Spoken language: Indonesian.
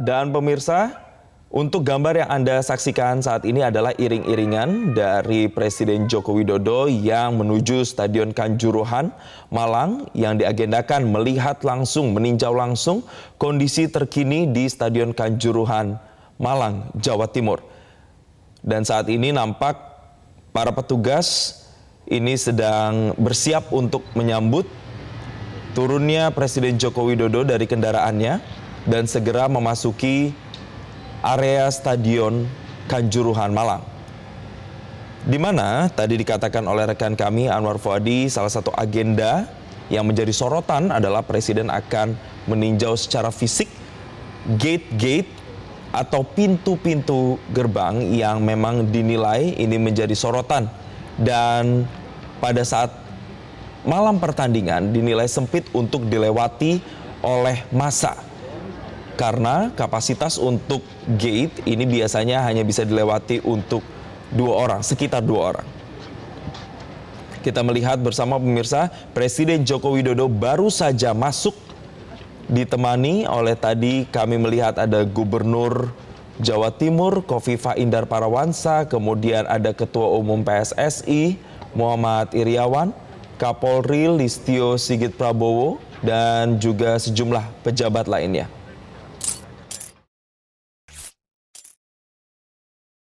Dan pemirsa, untuk gambar yang Anda saksikan saat ini adalah iring-iringan dari Presiden Joko Widodo yang menuju Stadion Kanjuruhan, Malang yang diagendakan melihat langsung, meninjau langsung kondisi terkini di Stadion Kanjuruhan, Malang, Jawa Timur. Dan saat ini nampak para petugas ini sedang bersiap untuk menyambut turunnya Presiden Joko Widodo dari kendaraannya dan segera memasuki area Stadion Kanjuruhan Malang. Di mana tadi dikatakan oleh rekan kami Anwar Fuadi salah satu agenda yang menjadi sorotan adalah Presiden akan meninjau secara fisik gate-gate atau pintu-pintu gerbang yang memang dinilai ini menjadi sorotan dan pada saat malam pertandingan dinilai sempit untuk dilewati oleh masa karena kapasitas untuk gate ini biasanya hanya bisa dilewati untuk dua orang, sekitar dua orang. Kita melihat bersama pemirsa, Presiden Joko Widodo baru saja masuk ditemani oleh tadi kami melihat ada Gubernur Jawa Timur Kofifa Indar Parawansa, kemudian ada Ketua Umum PSSI, Muhammad Iriawan, Kapolri Listio Sigit Prabowo, dan juga sejumlah pejabat lainnya.